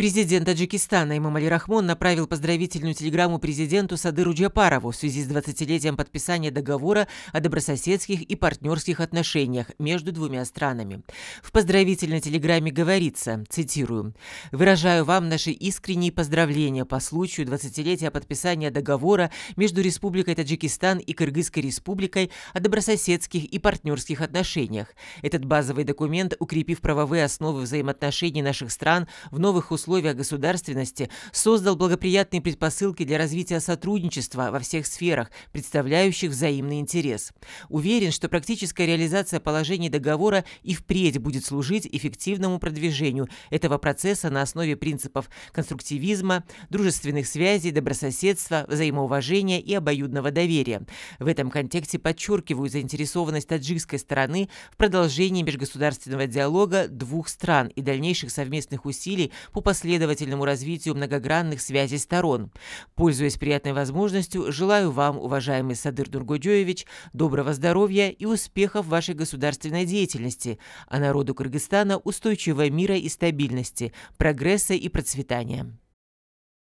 Президент Таджикистана Имамали Рахмон направил поздравительную телеграмму президенту Садыру Джапарову в связи с 20-летием подписания договора о добрососедских и партнерских отношениях между двумя странами. В поздравительной телеграмме говорится, цитирую, «Выражаю вам наши искренние поздравления по случаю 20-летия подписания договора между Республикой Таджикистан и Кыргызской Республикой о добрососедских и партнерских отношениях. Этот базовый документ, укрепив правовые основы взаимоотношений наших стран в новых условиях, условиях государственности создал благоприятные предпосылки для развития сотрудничества во всех сферах, представляющих взаимный интерес. Уверен, что практическая реализация положений договора и впредь будет служить эффективному продвижению этого процесса на основе принципов конструктивизма, дружественных связей, добрососедства, взаимоуважения и обоюдного доверия. В этом контексте подчеркиваю заинтересованность таджикской стороны в продолжении межгосударственного диалога двух стран и дальнейших совместных усилий по посредству последовательному развитию многогранных связей сторон. Пользуясь приятной возможностью, желаю вам, уважаемый Садыр Нургуджоевич, доброго здоровья и успехов в вашей государственной деятельности, а народу Кыргызстана устойчивого мира и стабильности, прогресса и процветания.